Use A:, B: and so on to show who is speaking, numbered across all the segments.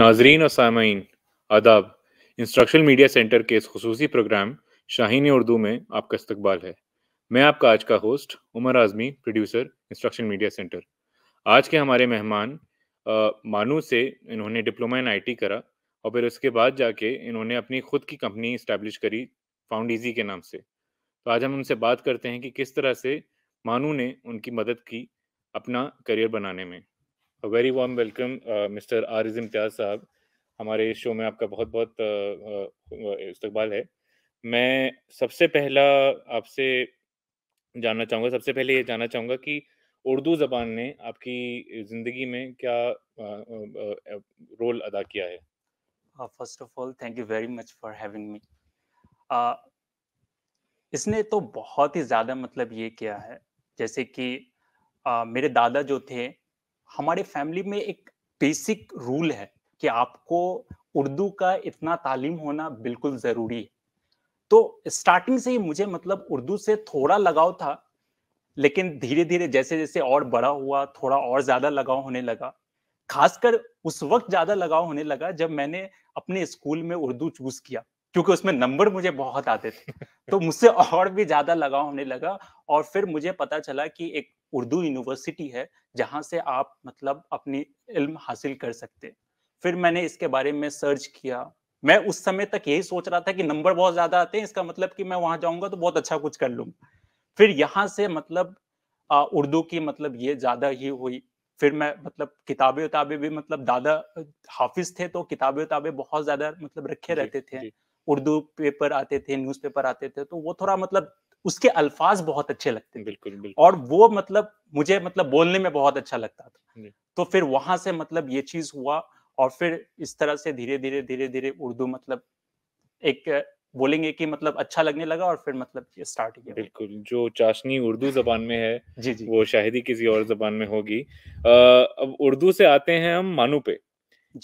A: नाजरीन और सामीन आदाब इंस्ट्रक्शनल मीडिया सेंटर के इस खसूसी प्रोग्राम शाहीन उर्दू में आपका इस्तबाल है मैं आपका आज का host Umar Azmi producer instruction media centre आज के हमारे मेहमान मानू से इन्होंने डिप्लोमा इन आईटी करा और फिर उसके बाद जाके इन्होंने अपनी खुद की कंपनी इस्टेब्लिश करी फाउंड ईजी के नाम से तो आज हम उनसे बात करते हैं कि किस तरह से मानू ने उनकी मदद की अपना करियर बनाने में very warm welcome mister Ariz Imtiaz साहब हमारे इस शो में आपका बहुत बहुत uh, uh, इस्तकबाल है मैं सबसे पहला आपसे जानना चाहूँगा सबसे पहले ये जानना चाहूँगा कि उर्दू ज़बान ने आपकी ज़िंदगी में क्या रोल uh, अदा किया है first of all thank you very much for having me
B: इसने तो बहुत ही ज़्यादा मतलब ये किया है जैसे कि uh, मेरे दादा जो थे हमारे फैमिली में एक बेसिक रूल है कि आपको उर्दू का इतना तालीम होना बिल्कुल ज़रूरी है तो स्टार्टिंग से ही मुझे मतलब उर्दू से थोड़ा लगाव था लेकिन धीरे धीरे जैसे जैसे और बड़ा हुआ थोड़ा और ज़्यादा लगाव होने लगा खासकर उस वक्त ज़्यादा लगाव होने लगा जब मैंने अपने स्कूल में उर्दू चूज़ किया क्योंकि उसमें नंबर मुझे बहुत आते थे तो मुझसे और भी ज्यादा लगाव होने लगा और फिर मुझे पता चला कि एक उर्दू यूनिवर्सिटी है जहाँ से आप मतलब अपनी इल्म हासिल कर सकते फिर मैंने इसके बारे में सर्च किया मैं उस समय तक यही सोच रहा था कि नंबर बहुत ज्यादा आते हैं इसका मतलब कि मैं वहां जाऊंगा तो बहुत अच्छा कुछ कर लूंगा फिर यहाँ से मतलब उर्दू की मतलब ये ज्यादा ही हुई फिर मैं मतलब किताबें उताबें भी मतलब दादा हाफिज थे तो किताबें उताबें बहुत ज्यादा मतलब रखे रहते थे उर्दू पेपर आते थे न्यूज़पेपर आते थे तो वो थोड़ा मतलब उसके अल्फाज बहुत अच्छे लगते बिल्कुल, बिल्कुल और वो मतलब मुझे मतलब बोलने में बहुत अच्छा लगता था तो फिर वहां से मतलब ये चीज हुआ और फिर इस तरह से धीरे धीरे धीरे धीरे
A: उर्दू मतलब एक बोलेंगे कि मतलब अच्छा लगने लगा और फिर मतलब ये स्टार्ट किया बिल्कुल जो चाशनी उर्दू जबान में है जी जी वो शायद ही किसी और जबान में होगी अब उर्दू से आते हैं हम मानू पे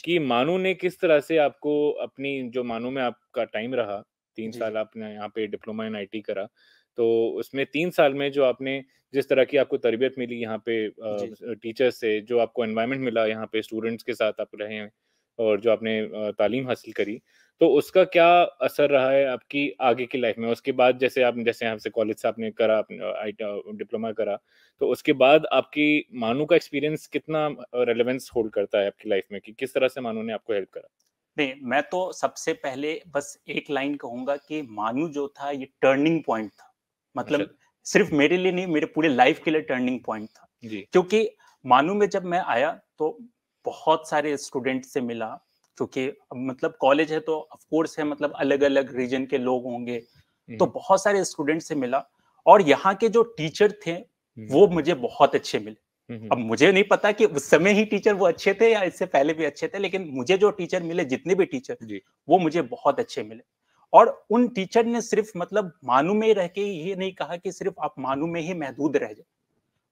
A: कि मानू ने किस तरह से आपको अपनी जो मानू में आपका टाइम रहा तीन साल आपने यहाँ पे डिप्लोमा इन आईटी करा तो उसमें तीन साल में जो आपने जिस तरह की आपको तरबियत मिली यहाँ पे टीचर्स से जो आपको इन्वायरमेंट मिला यहाँ पे स्टूडेंट्स के साथ आप रहे हैं और जो आपने तालीम हासिल करी तो उसका क्या असर रहा है आपकी आगे की लाइफ में उसके बाद जैसे आप जैसे आपसे कॉलेज से आपने करा डिप्लोमा करा तो उसके बाद आपकी मानू का एक्सपीरियंस कितना रेलेवेंस होल्ड करता है आपकी लाइफ में कि किस तरह से मानू ने आपको हेल्प करा नहीं मैं तो सबसे पहले बस एक लाइन कहूंगा कि मानू जो था ये टर्निंग पॉइंट था
B: मतलब अच्छा। सिर्फ मेरे लिए नहीं मेरे पूरे लाइफ के लिए टर्निंग पॉइंट था क्योंकि मानू में जब मैं आया तो बहुत सारे स्टूडेंट से मिला क्योंकि मतलब कॉलेज है तो ऑफ कोर्स है मतलब अलग अलग रीजन के लोग होंगे तो हम्म। बहुत सारे स्टूडेंट से मिला और यहाँ के जो टीचर थे वो हम्म। मुझे बहुत अच्छे मिले हम्म। अब मुझे नहीं पता कि उस समय ही टीचर वो अच्छे थे या इससे पहले भी अच्छे थे लेकिन मुझे जो टीचर मिले जितने भी टीचर वो मुझे बहुत अच्छे मिले और उन टीचर ने सिर्फ मतलब मानू में रह के ये नहीं कहा कि सिर्फ आप मानू में ही महदूद रह जाए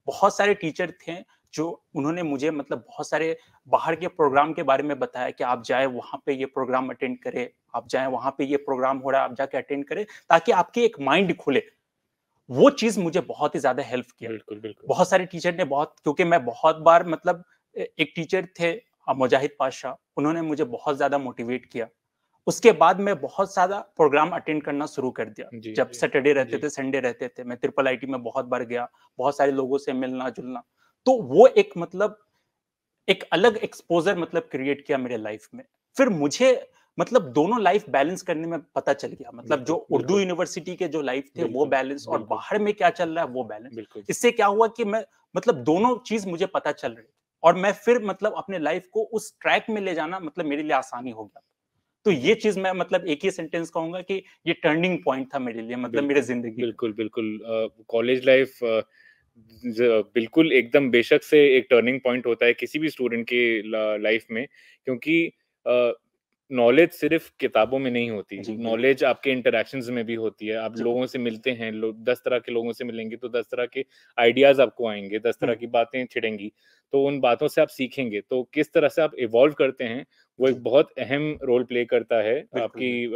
B: बहुत सारे टीचर थे जो उन्होंने मुझे मतलब बहुत सारे बाहर के प्रोग्राम के बारे में बताया कि आप जाए वहाँ पे ये प्रोग्राम अटेंड करें आप जाए वहाँ पे ये प्रोग्राम हो रहा है आप जाके अटेंड करें ताकि आपके एक माइंड खुले वो चीज मुझे बहुत ही ज्यादा हेल्प किया बिल्कुल बिल्कुल बहुत सारे टीचर ने बहुत क्योंकि मैं बहुत बार मतलब एक टीचर थे मुजाहिद पाशाह उन्होंने मुझे बहुत ज्यादा मोटिवेट किया उसके बाद मैं बहुत सारा प्रोग्राम अटेंड करना शुरू कर दिया जब सैटरडे रहते थे संडे रहते थे मैं ट्रिपल आईटी में बहुत बार गया बहुत सारे लोगों से मिलना जुलना तो वो एक मतलब एक अलग एक्सपोजर मतलब क्रिएट किया मेरे लाइफ में फिर मुझे मतलब दोनों लाइफ बैलेंस करने में पता चल गया मतलब जो उर्दू यूनिवर्सिटी के जो लाइफ थे वो बैलेंस और बाहर में क्या चल रहा है वो बैलेंस इससे क्या हुआ कि मैं मतलब दोनों चीज मुझे पता चल रही और मैं फिर मतलब अपने लाइफ को उस ट्रैक में ले जाना मतलब मेरे लिए आसानी हो गया तो ये चीज मैं मतलब एक ही सेंटेंस कहूंगा कि ये टर्निंग पॉइंट था मेरे लिए मतलब मेरे
A: जिंदगी बिल्कुल बिल्कुल कॉलेज लाइफ बिल्कुल एकदम बेशक से एक टर्निंग पॉइंट होता है किसी भी स्टूडेंट के लाइफ में क्योंकि नॉलेज सिर्फ किताबों में नहीं होती नॉलेज आपके इंटरेक्शन में भी होती है आप लोगों से मिलते हैं लो, दस तरह के लोगों से मिलेंगे तो दस तरह के आइडियाज आपको आएंगे दस तरह हम्म। की बातें छिड़ेंगी तो उन बातों से आप सीखेंगे तो किस तरह से आप इवॉल्व करते हैं वो एक बहुत अहम रोल प्ले करता है आपकी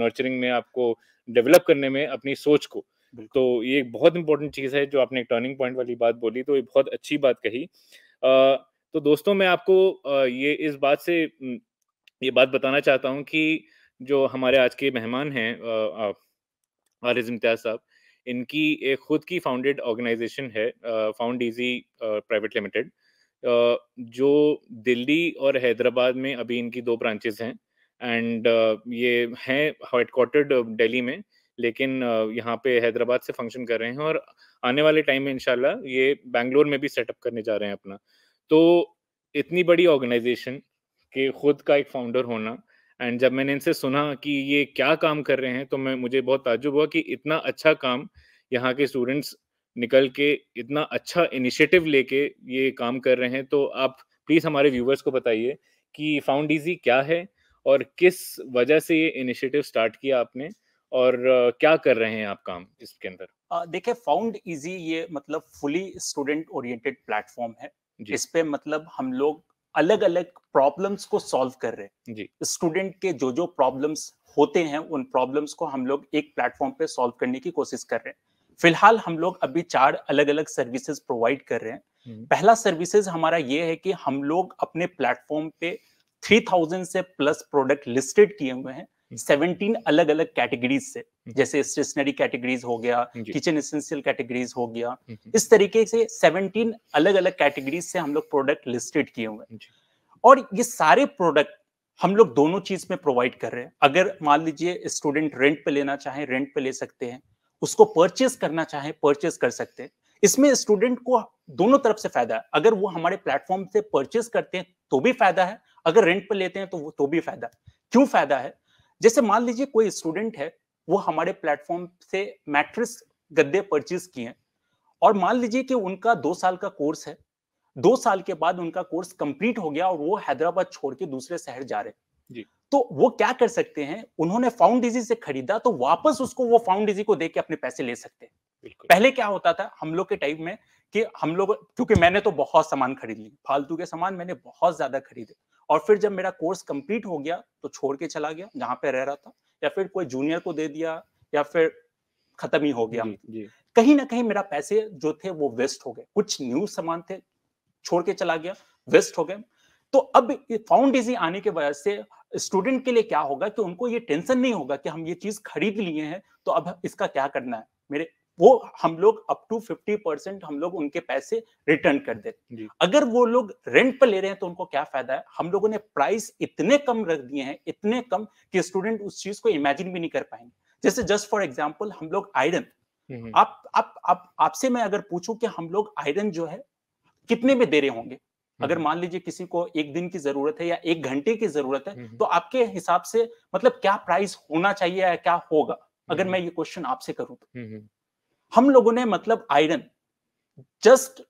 A: नर्चरिंग में आपको डेवलप करने में अपनी सोच को तो ये एक बहुत इंपॉर्टेंट चीज़ है जो आपने टर्निंग पॉइंट वाली बात बोली तो ये बहुत अच्छी बात कही तो दोस्तों मैं आपको ये इस बात से ये बात बताना चाहता हूँ कि जो हमारे आज के मेहमान हैं आरिज इम्तियाज साहब इनकी एक खुद की फाउंडेड ऑर्गेनाइजेशन है फाउंड इजी प्राइवेट लिमिटेड जो दिल्ली और हैदराबाद में अभी इनकी दो ब्रांचेस हैं एंड ये हैं हेडकोर्टेड दिल्ली में लेकिन यहाँ पे हैदराबाद से फंक्शन कर रहे हैं और आने वाले टाइम में इनशाला ये बैंगलोर में भी सेटअप करने जा रहे हैं अपना तो इतनी बड़ी ऑर्गेनाइजेशन कि खुद का एक फाउंडर होना एंड जब मैंने इनसे सुना कि ये क्या काम कर रहे हैं तो मैं मुझे बहुत ताजुब हुआ कि इतना अच्छा काम यहाँ के स्टूडेंट्स निकल के इतना अच्छा इनिशिएटिव लेके ये काम कर रहे हैं तो आप प्लीज़ हमारे व्यूवर्स को बताइए कि फाउंड ईजी क्या है और किस वजह से ये इनिशिएटिव स्टार्ट किया आपने और क्या कर रहे हैं आप काम इसके अंदर
B: देखिए फाउंड इजी ये मतलब फुली स्टूडेंट ओरिएंटेड प्लेटफॉर्म है जिसपे पे मतलब हम लोग अलग अलग प्रॉब्लम्स को सॉल्व कर रहे हैं स्टूडेंट के जो जो प्रॉब्लम्स होते हैं उन प्रॉब्लम्स को हम लोग एक प्लेटफॉर्म पे सॉल्व करने की कोशिश कर रहे हैं फिलहाल हम लोग अभी चार अलग अलग सर्विसेज प्रोवाइड कर रहे हैं हम्म। पहला सर्विसेज हमारा ये है कि हम लोग अपने प्लेटफॉर्म पे थ्री थाउजेंड से प्लस प्रोडक्ट लिस्टेड किए हुए हैं सेवनटीन अलग अलग कैटेगरीज से हम्म। जैसे स्टेशनरी कैटेगरीज हो गया किचन एसेंशियल कैटेगरीज हो गया हम्म, हम्म। इस तरीके से सेवनटीन अलग अलग कैटेगरीज से हम लोग प्रोडक्ट लिस्टेड किए हुए और ये सारे प्रोडक्ट हम लोग दोनों चीज में प्रोवाइड कर रहे हैं अगर मान लीजिए स्टूडेंट रेंट पे लेना चाहे रेंट पे ले सकते हैं उसको परचेज करना चाहे परचेज कर सकते हैं इसमें स्टूडेंट को दोनों तरफ से फायदा है अगर वो हमारे प्लेटफॉर्म से परचेज करते हैं तो भी फायदा है अगर रेंट पर लेते हैं तो तो भी फायदा क्यों फायदा है जैसे मान लीजिए कोई स्टूडेंट है वो हमारे प्लेटफॉर्म से मैट्रिक्स गद्दे परचेज किए और मान लीजिए कि उनका दो साल का कोर्स है दो साल के बाद उनका कोर्स कंप्लीट हो गया और वो हैदराबाद छोड़ के दूसरे शहर जा रहे जी। तो वो क्या कर सकते हैं उन्होंने फाउंड डिजी से खरीदा तो वापस उसको वो फाउंड डिजी को देके अपने पैसे ले सकते हैं पहले क्या होता था हम लोग के टाइम में कि हम लोग क्योंकि मैंने तो बहुत सामान खरीद लिया फालतू के सामान मैंने बहुत ज्यादा खरीदे और फिर जब मेरा कोर्स कंप्लीट हो गया तो छोड़ के चला गया जहां पे रह रहा था या फिर कोई जूनियर को दे दिया या फिर खत्म ही हो गया कहीं ना कहीं मेरा पैसे जो थे वो वेस्ट हो गए कुछ न्यू सामान थे छोड़ के चला गया वेस्ट हो गए तो अब फाउंड आने के वजह से स्टूडेंट के लिए क्या होगा कि उनको ये टेंशन नहीं होगा कि हम ये चीज खरीद लिए हैं तो अब इसका क्या करना है मेरे वो हम लोग अप टू फिफ्टी परसेंट हम लोग उनके पैसे रिटर्न कर देते अगर वो लोग रेंट पर ले रहे हैं तो उनको क्या फायदा है हम लोगों ने प्राइस इतने कम रख दिए हैं इतने कम कि स्टूडेंट उस चीज को इमेजिन भी नहीं कर पाएंगे जैसे जस्ट फॉर एग्जाम्पल हम लोग आयरन हम्म, हम्म। आप आप आप आपसे मैं अगर पूछूं कि हम लोग आयरन जो है कितने में दे रहे होंगे हम्म। अगर मान लीजिए किसी को एक दिन की जरूरत है या एक घंटे की जरूरत है तो आपके हिसाब से मतलब क्या प्राइस होना चाहिए या क्या होगा अगर मैं ये क्वेश्चन आपसे करूं तो हम लोगों ने मतलब आयरन जस्ट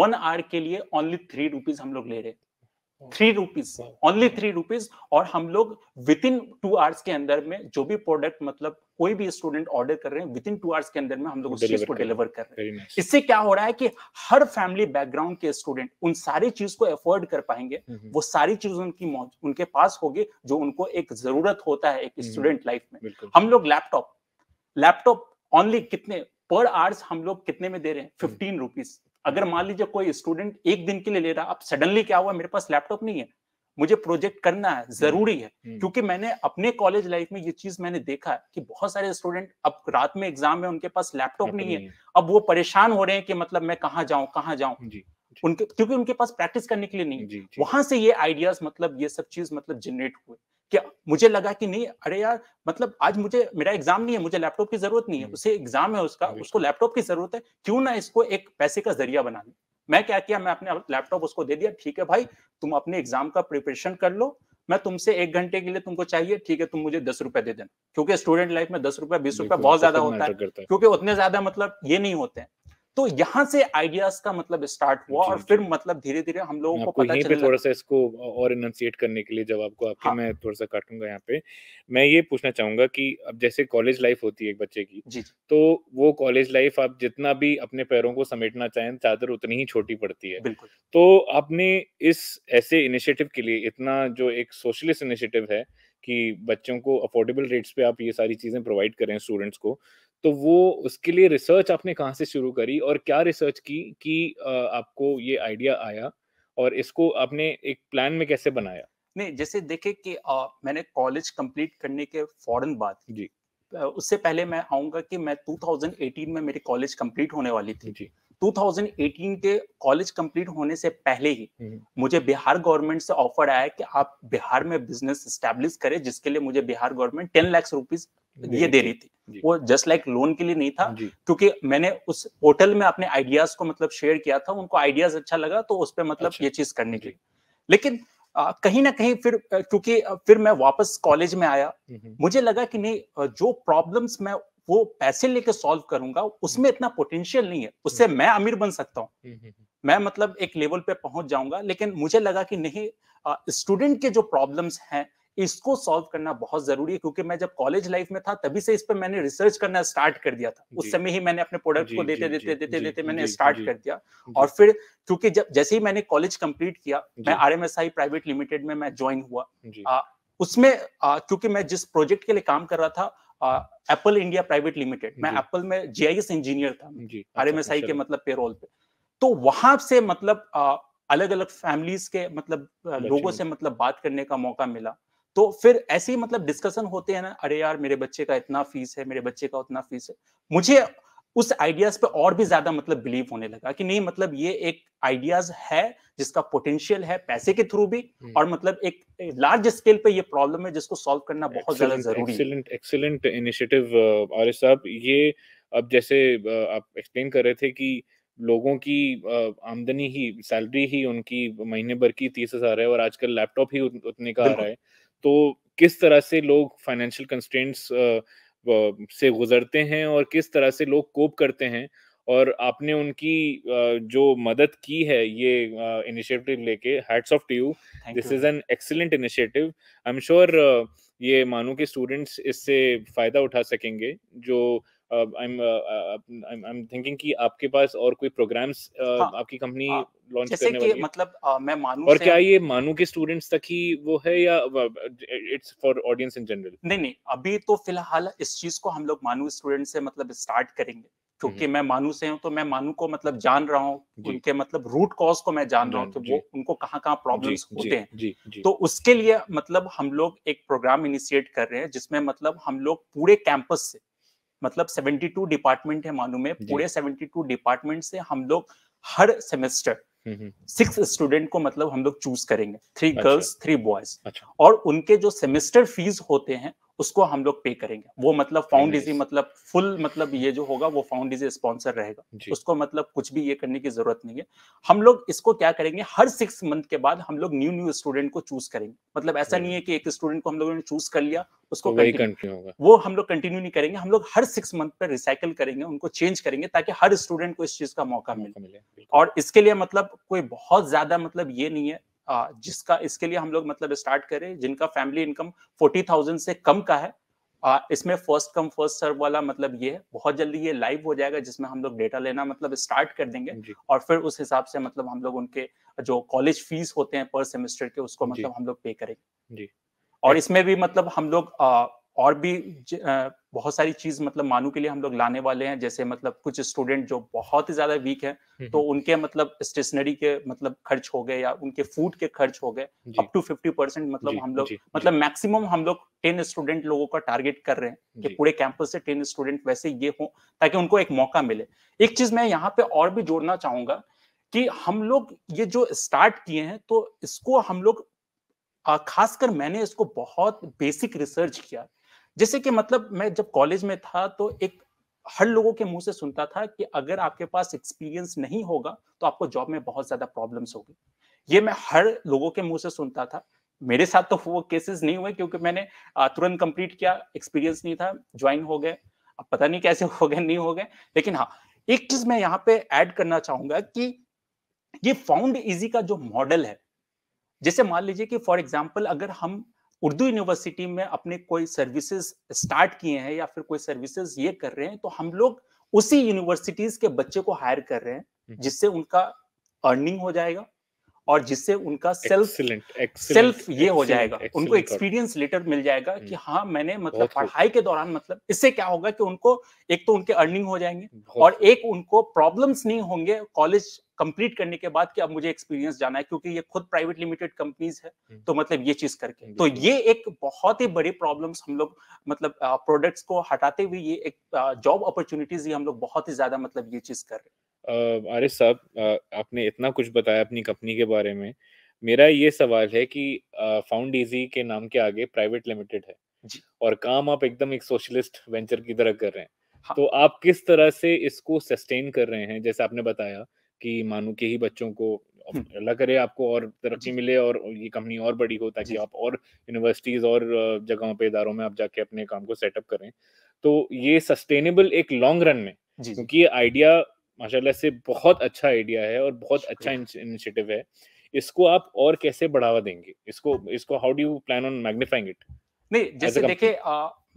B: वन आवर के लिए ओनली थ्री रुपीज हम लोग ले रहे थे three rupees only three rupees और हम लोग विद इन टू आवर्स के अंदर में जो भी प्रोडक्ट मतलब कोई भी स्टूडेंट ऑर्डर कर रहे हैं विद इन टू आवर्स के अंदर में हम लोग उस चीज को डिलीवर कर रहे हैं इससे क्या हो रहा है कि हर फैमिली बैकग्राउंड के स्टूडेंट उन सारी चीज को अफोर्ड कर पाएंगे hmm, hmm. वो सारी चीज उनकी उनके पास होगी जो उनको एक जरूरत होता है एक स्टूडेंट hmm, लाइफ में हम लोग लैपटॉप लैपटॉप ओनली कितने पर आवर्स हम लोग कितने में दे रहे हैं फिफ्टीन हम्म। रुपीज अगर मान लीजिए कोई स्टूडेंट एक दिन के लिए ले रहा है अब सडनली क्या हुआ मेरे पास लैपटॉप नहीं है मुझे प्रोजेक्ट करना है हम्म। जरूरी है हम्म। क्योंकि मैंने अपने कॉलेज लाइफ में ये चीज मैंने देखा कि बहुत सारे स्टूडेंट अब रात में एग्जाम है उनके पास लैपटॉप नहीं है अब वो परेशान हो रहे हैं कि मतलब मैं कहाँ जाऊँ कहाँ जाऊँ उनके क्योंकि उनके पास प्रैक्टिस करने के लिए नहीं जी, जी, वहां से ये आइडियाज मतलब ये सब चीज मतलब जनरेट हुए कि मुझे लगा कि नहीं अरे यार मतलब आज मुझे मेरा एग्जाम नहीं है मुझे लैपटॉप की जरूरत नहीं है हम्म। उसे एग्जाम है उसका उसको लैपटॉप की जरूरत है क्यों ना इसको एक पैसे का जरिया बना लें मैं क्या किया मैं अपने लैपटॉप उसको दे दिया ठीक है भाई तुम अपने एग्जाम का प्रिपरेशन कर लो मैं तुमसे एक घंटे के लिए तुमको चाहिए ठीक है तुम मुझे दस रुपए दे देना क्योंकि स्टूडेंट लाइफ में दस रुपए बीस रुपए बहुत ज्यादा होता है क्योंकि उतने ज्यादा मतलब ये नहीं होते हैं तो यहाँ से आइडियाज का मतलब स्टार्ट हुआ और फिर मतलब धीरे धीरे हम लोगों को पता पे थोड़ा सा
A: इसको और इनंसिएट करने के लिए जब आपको आपके हाँ। मैं थोड़ा सा काटूंगा यहाँ पे मैं ये पूछना चाहूंगा कि अब जैसे कॉलेज लाइफ होती है एक बच्चे की जी तो वो कॉलेज लाइफ आप जितना भी अपने पैरों को समेटना चाहें चादर उतनी ही छोटी पड़ती है तो आपने इस ऐसे इनिशिएटिव के लिए इतना जो एक सोशलिस्ट इनिशिएटिव है कि बच्चों को अफोर्डेबल रेट्स पे आप ये सारी चीज़ें प्रोवाइड करें स्टूडेंट्स को तो वो उसके लिए रिसर्च आपने कहाँ से शुरू करी और क्या रिसर्च की कि आपको ये आइडिया आया और इसको आपने एक प्लान में कैसे बनाया
B: नहीं जैसे देखे कि आ, मैंने कॉलेज कंप्लीट करने के फौरन बाद जी उससे पहले मैं आऊंगा कि मैं 2018 में मेरी कॉलेज कंप्लीट होने वाली थी जी 2018 के कॉलेज कंप्लीट होने से पहले ही हम्म। मुझे बिहार गवर्नमेंट से ऑफर आया कि आप बिहार में बिजनेस करें जिसके लिए मुझे Bihar government ten lakh rupees ये दे रही थी वो जस्ट लाइक लोन के लिए नहीं था क्योंकि मैंने उस पोर्टल में अपने आइडियाज को मतलब शेयर किया था उनको आइडियाज अच्छा लगा तो उस पर मतलब अच्छा। ये चीज करने के लिए लेकिन कहीं ना कहीं फिर क्योंकि फिर मैं वापस कॉलेज में आया हम्म, हम्म। मुझे लगा कि नहीं जो प्रॉब्लम्स मैं वो पैसे लेके सॉल्व करूंगा उसमें हम्म। इतना पोटेंशियल नहीं है उससे मैं अमीर बन सकता हूँ मैं मतलब एक लेवल पे पहुंच जाऊंगा लेकिन मुझे लगा कि नहीं स्टूडेंट के जो प्रॉब्लम्स हैं इसको सॉल्व करना बहुत जरूरी है क्योंकि मैं जब कॉलेज लाइफ में था तभी से इस पर मैंने रिसर्च करना स्टार्ट कर दिया था उस समय ही मैंने अपने प्रोडक्ट को देते देते देते देते मैंने स्टार्ट कर दिया और फिर क्योंकि जब जैसे ही मैंने कॉलेज कंप्लीट किया मैं आर प्राइवेट लिमिटेड में मैं ज्वाइन हुआ उसमें क्योंकि मैं जिस प्रोजेक्ट के लिए काम कर रहा था एप्पल इंडिया प्राइवेट लिमिटेड मैं एप्पल में जीआईएस इंजीनियर था आर एम एस आई के मतलब पेरोल पे तो वहां से मतलब अलग अलग फैमिलीज के मतलब लोगों से मतलब बात करने का मौका मिला तो फिर ऐसे ही मतलब डिस्कशन होते हैं ना अरे यार मेरे बच्चे का इतना फीस है मेरे बच्चे का उतना फीस है मुझे उस आइडियाज पे और भी ज्यादा मतलब बिलीव होने लगा कि नहीं मतलब ये एक आइडियाज है जिसका पोटेंशियल है पैसे के थ्रू भी हम्म। और मतलब एक लार्ज स्केल पे ये प्रॉब्लम है जिसको सॉल्व करना बहुत ज्यादा जरूरी एक्सेलेंट
A: एक्सेलेंट इनिशिएटिव आरिफ साहब ये अब जैसे uh, आप एक्सप्लेन कर रहे थे कि लोगों की uh, आमदनी ही सैलरी ही उनकी महीने भर की तीस हजार है और आजकल लैपटॉप ही उतने का आ रहा है तो किस तरह से लोग फाइनेंशियल कंस्टेंट्स से गुजरते हैं और किस तरह से लोग कोप करते हैं और आपने उनकी जो मदद की है ये इनिशिएटिव लेके hats off to you this is an excellent initiative I am sure ये मानो के स्टूडेंट्स इससे फ़ायदा उठा सकेंगे जो I am I am thinking कि आपके पास और कोई प्रोग्राम्स uh, हाँ, आपकी कंपनी लॉन्च हाँ। करने वाली है मतलब
B: आ, मैं मानू और क्या ये
A: मानू के स्टूडेंट्स तक ही वो है या it's for audience in
B: general नहीं नहीं अभी तो फिलहाल इस चीज को हम लोग मानू स्टूडेंट से मतलब स्टार्ट करेंगे क्योंकि हम्म। मैं मानू से हूँ तो मैं मानू को मतलब जान रहा हूँ उनके मतलब रूट कॉज को मैं जान रहा हूँ कि वो उनको कहाँ कहाँ प्रॉब्लम्स होते हैं जी, जी, तो उसके लिए मतलब हम लोग एक प्रोग्राम इनिशिएट कर रहे हैं जिसमें मतलब हम लोग पूरे कैंपस से मतलब 72 डिपार्टमेंट है मानू में पूरे 72 डिपार्टमेंट से हम लोग हर सेमेस्टर हम्म, हम्म। सिक्स स्टूडेंट को मतलब हम लोग चूज करेंगे थ्री अच्छा। गर्ल्स थ्री बॉयज अच्छा। और उनके जो सेमेस्टर फीस होते हैं उसको हम लोग पे करेंगे वो मतलब फाउंड इजी मतलब फुल मतलब ये जो होगा वो फाउंड इजी स्पॉन्सर रहेगा उसको मतलब कुछ भी ये करने की जरूरत नहीं है हम लोग इसको क्या करेंगे हर सिक्स मंथ के बाद हम लोग न्यू न्यू स्टूडेंट को चूज करेंगे मतलब ऐसा नहीं है कि एक स्टूडेंट को हम लोगों ने चूज कर लिया उसको तो वो हम लोग कंटिन्यू नहीं करेंगे हम लोग हर सिक्स मंथ पर रिसाइकिल करेंगे उनको चेंज करेंगे ताकि हर स्टूडेंट को इस चीज का मौका मिले और इसके लिए मतलब कोई बहुत ज्यादा मतलब ये नहीं है जिसका इसके लिए हम लोग मतलब स्टार्ट करें जिनका फैमिली इनकम फोर्टी थाउजेंड से कम का है आ, इसमें फर्स्ट कम फर्स्ट सर्व वाला मतलब ये है बहुत जल्दी ये लाइव हो जाएगा जिसमें हम लोग डेटा लेना मतलब स्टार्ट कर देंगे और फिर उस हिसाब से मतलब हम लोग उनके जो कॉलेज फीस होते हैं पर सेमेस्टर के उसको मतलब हम लोग पे करेंगे जी और इसमें भी मतलब हम लोग और भी बहुत सारी चीज मतलब मानू के लिए हम लोग लाने वाले हैं जैसे मतलब कुछ स्टूडेंट जो बहुत ही ज्यादा वीक है हम्म, तो हम्म। उनके मतलब स्टेशनरी के मतलब खर्च हो गए या उनके फूड के खर्च हो गए अप टू फिफ्टी परसेंट मतलब हम लोग मतलब मैक्सिमम हम लोग टेन स्टूडेंट लोगों का टारगेट कर रहे हैं कि पूरे कैंपस से टेन स्टूडेंट वैसे ये हो ताकि उनको एक मौका मिले एक चीज मैं यहाँ पे और भी जोड़ना चाहूंगा कि हम लोग ये जो स्टार्ट किए हैं तो इसको हम लोग खासकर मैंने इसको बहुत बेसिक रिसर्च किया जैसे कि मतलब मैं जब कॉलेज में था तो एक हर लोगों के मुंह से सुनता था कि अगर आपके पास एक्सपीरियंस नहीं होगा तो आपको जॉब में बहुत ज्यादा प्रॉब्लम्स होगी ये मैं हर लोगों के मुंह से सुनता था मेरे साथ तो वो केसेस नहीं हुए क्योंकि मैंने तुरंत कंप्लीट किया एक्सपीरियंस नहीं था ज्वाइन हो गए अब पता नहीं कैसे हो गए नहीं हो गए लेकिन हाँ एक चीज मैं यहाँ पे ऐड करना चाहूंगा कि ये फाउंड इजी का जो मॉडल है जैसे मान लीजिए कि फॉर एग्जाम्पल अगर हम उर्दू यूनिवर्सिटी में अपने कोई सर्विसेज स्टार्ट किए हैं या फिर कोई सर्विसेज ये कर रहे हैं तो हम लोग उसी यूनिवर्सिटीज के बच्चे को हायर कर रहे हैं हम्म। जिससे उनका अर्निंग हो जाएगा और जिससे उनका सेल्फ सेल्फ ये हो जाएगा उनको एक्सपीरियंस लेटर मिल जाएगा हम्म। कि हाँ मैंने मतलब पढ़ाई के दौरान मतलब इससे क्या होगा कि उनको एक तो उनके अर्निंग हो जाएंगे और एक उनको प्रॉब्लम्स नहीं होंगे कॉलेज कंप्लीट करने के बाद कि अब मुझे एक्सपीरियंस जाना है क्योंकि ये खुद प्राइवेट लिमिटेड कंपनीज है तो मतलब ये चीज करके तो ये एक बहुत ही बड़ी प्रॉब्लम्स हम लोग मतलब प्रोडक्ट्स को हटाते हुए ये एक जॉब अपॉर्चुनिटीज ये हम लोग बहुत ही ज्यादा मतलब ये चीज कर रहे हैं
A: आरिफ साहब आपने इतना कुछ बताया अपनी कंपनी के बारे में मेरा ये सवाल है कि फाउंड इजी के नाम के आगे प्राइवेट लिमिटेड है और काम आप एकदम एक सोशलिस्ट वेंचर की तरह कर रहे हैं हाँ। तो आप किस तरह से इसको सस्टेन कर रहे हैं जैसे आपने बताया कि मानो के ही बच्चों को अल्लाह करे आपको और तरक्की मिले और ये कंपनी और बड़ी हो ताकि आप और यूनिवर्सिटीज और जगहों पे इधारों में आप जाके अपने काम को सेटअप करें तो ये सस्टेनेबल एक लॉन्ग रन में क्योंकि ये आइडिया माशाल्लाह से बहुत अच्छा आइडिया है और बहुत अच्छा इनिशिएटिव है इसको आप और कैसे बढ़ावा देंगे इसको इसको how do you plan on magnifying it नहीं जैसे देखिए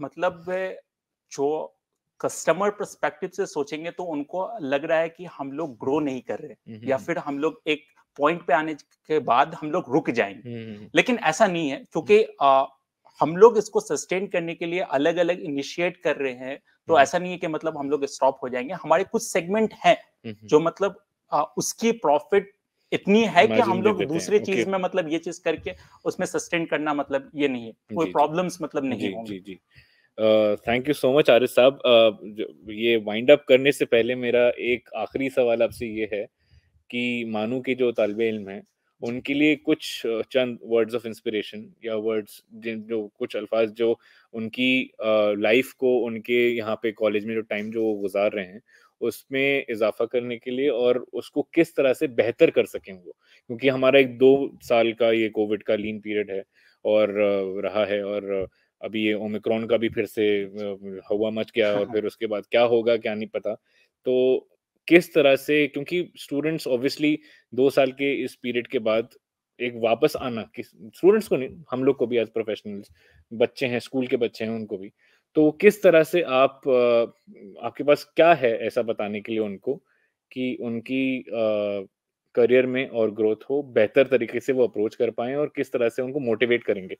B: मतलब जो कस्टमर परस्पेक्टिव से सोचेंगे तो उनको लग रहा है कि हम लोग ग्रो नहीं कर रहे नहीं। हम्म, हम्म, या हम्म। फिर हम लोग एक पॉइंट पे आने के बाद हम लोग रुक जाएंगे लेकिन ऐसा नहीं है क्योंकि हम लोग इसको सस्टेन करने के लिए अलग अलग इनिशिएट कर रहे हैं तो हम्म। ऐसा नहीं है कि मतलब हम लोग स्टॉप हो जाएंगे हमारे कुछ सेगमेंट हैं हम्म, हम्म। जो मतलब आ, उसकी प्रॉफिट इतनी है कि हम लोग दूसरे चीज में मतलब ये चीज करके उसमें सस्टेन करना मतलब ये नहीं है कोई प्रॉब्लम्स मतलब नहीं
A: thank you so much Arif साहब ये वाइंड अप करने से पहले मेरा एक आखिरी सवाल आपसे ये है कि मानू के जो तालब इल्म है उनके लिए कुछ चंद वर्ड्स ऑफ इंस्पिरेशन या वर्ड्स जिन जो कुछ अल्फाज जो उनकी लाइफ को उनके यहाँ पे कॉलेज में जो टाइम जो गुजार रहे हैं उसमें इजाफा करने के लिए और उसको किस तरह से बेहतर कर सकें वो क्योंकि हमारा एक दो साल का ये कोविड का लीन पीरियड है और रहा है और अभी ये ओमिक्रॉन का भी फिर से हवा मच गया और फिर उसके बाद क्या होगा क्या नहीं पता तो किस तरह से क्योंकि स्टूडेंट्स ऑब्वियसली दो साल के इस पीरियड के बाद एक वापस आना किस स्टूडेंट्स को नहीं हम लोग को भी एज प्रोफेशनल्स बच्चे हैं स्कूल के बच्चे हैं उनको भी तो किस तरह से आप आपके पास क्या है ऐसा बताने के लिए उनको कि उनकी करियर में और ग्रोथ हो बेहतर तरीके से वो अप्रोच कर पाए और किस तरह से उनको मोटिवेट करेंगे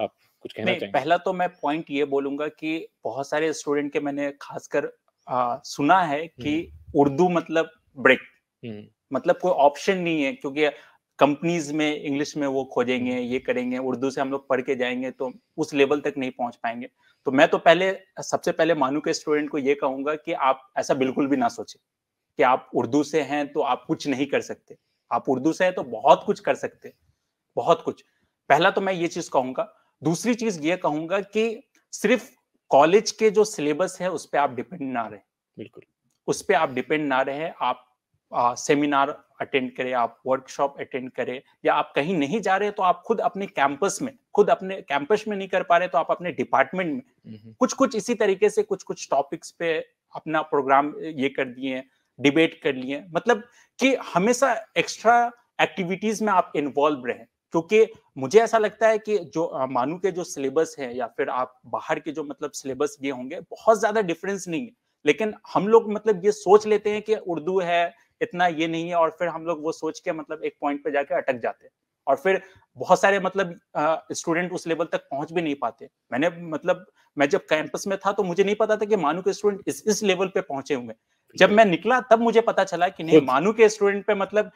A: आप कुछ कहना चाहेंगे पहला
B: तो मैं पॉइंट ये बोलूंगा कि बहुत सारे स्टूडेंट के मैंने खासकर
A: सुना है कि हम्म।
B: उर्दू मतलब ब्रेक हम्म। मतलब कोई ऑप्शन नहीं है क्योंकि कंपनीज में इंग्लिश में वो खोजेंगे हम्म। ये करेंगे उर्दू से हम लोग पढ़ के जाएंगे तो उस लेवल तक नहीं पहुंच पाएंगे तो मैं तो पहले सबसे पहले मानू के स्टूडेंट को ये कहूंगा कि आप ऐसा बिल्कुल भी ना सोचे कि आप उर्दू से हैं तो आप कुछ नहीं कर सकते आप उर्दू से हैं तो बहुत कुछ कर सकते बहुत कुछ पहला तो मैं ये चीज कहूंगा दूसरी चीज ये कहूंगा कि सिर्फ कॉलेज के जो सिलेबस है उस पर आप डिपेंड ना रहे बिल्कुल उस पर आप डिपेंड ना रहे आप आ, सेमिनार अटेंड करें आप वर्कशॉप अटेंड करें या आप कहीं नहीं जा रहे तो आप खुद अपने कैंपस में खुद अपने कैंपस में नहीं कर पा रहे तो आप अपने डिपार्टमेंट में हम्म। कुछ कुछ इसी तरीके से कुछ कुछ टॉपिक्स पे अपना प्रोग्राम ये कर दिए डिबेट कर लिए मतलब कि हमेशा एक्स्ट्रा एक्टिविटीज में आप इन्वॉल्व रहें क्योंकि मुझे ऐसा लगता है कि जो मानू के जो सिलेबस है या फिर आप बाहर के जो मतलब सिलेबस ये होंगे बहुत ज्यादा डिफरेंस नहीं है लेकिन हम लोग मतलब ये सोच लेते हैं कि उर्दू है इतना ये नहीं है और फिर हम लोग वो सोच के मतलब एक पॉइंट पे जाके अटक जाते हैं और फिर बहुत सारे मतलब स्टूडेंट उस लेवल तक पहुंच भी नहीं पाते मैंने मतलब मैं जब कैंपस में था तो मुझे नहीं पता था कि मानू के स्टूडेंट इस इस लेवल पे पहुंचे होंगे जब मैं निकला तब मुझे पता चला कि नहीं मानू के स्टूडेंट पे मतलब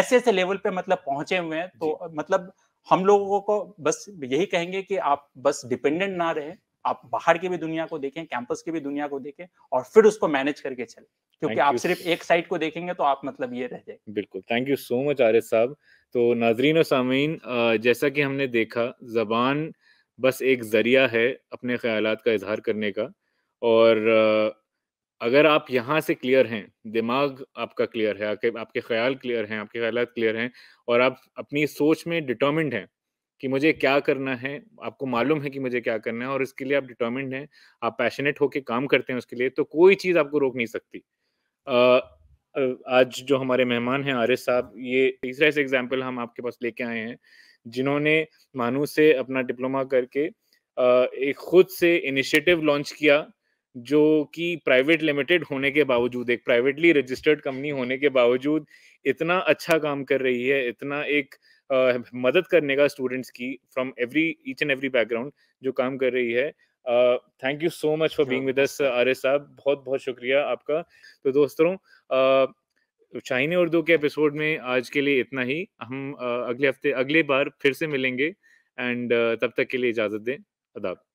B: ऐसे ऐसे लेवल पे मतलब पहुंचे हुए हैं तो मतलब हम लोगों को बस यही कहेंगे कि आप बस डिपेंडेंट ना रहे आप बाहर की भी दुनिया को देखें कैंपस की भी दुनिया को देखें और फिर उसको मैनेज करके चले क्योंकि आप सिर्फ एक साइड को देखेंगे तो आप मतलब ये रह
A: जाएंगे बिल्कुल thank you so much Arya साहब तो नाजरीन और सामीन जैसा कि हमने देखा जबान बस एक जरिया है अपने ख्याल का इजहार करने का और अगर आप यहाँ से क्लियर हैं दिमाग आपका क्लियर है आपके आपके ख्याल क्लियर हैं आपके ख्याल क्लियर हैं और आप अपनी सोच में डिटर्मिंड हैं कि मुझे क्या करना है आपको मालूम है कि मुझे क्या करना है और इसके लिए आप डिटर्मिंड हैं आप पैशनेट होके काम करते हैं उसके लिए तो कोई चीज़ आपको रोक नहीं सकती आज जो हमारे मेहमान हैं आर्य साहब ये तीसरा ऐसे एग्जाम्पल हम आपके पास लेके आए हैं जिन्होंने मानू से अपना डिप्लोमा करके एक खुद से इनिशिएटिव लॉन्च किया जो कि प्राइवेट लिमिटेड होने के बावजूद एक प्राइवेटली रजिस्टर्ड कंपनी होने के बावजूद इतना अच्छा काम कर रही है इतना एक uh, मदद करने का स्टूडेंट्स की from every each and every background जो काम कर रही है thank you so much for being with us S साहब बहुत बहुत शुक्रिया आपका तो दोस्तों uh, उर्दू के एपिसोड में आज के लिए इतना ही हम uh, अगले हफ्ते अगले बार फिर से मिलेंगे एंड uh, तब तक के लिए इजाज़त दें अदाब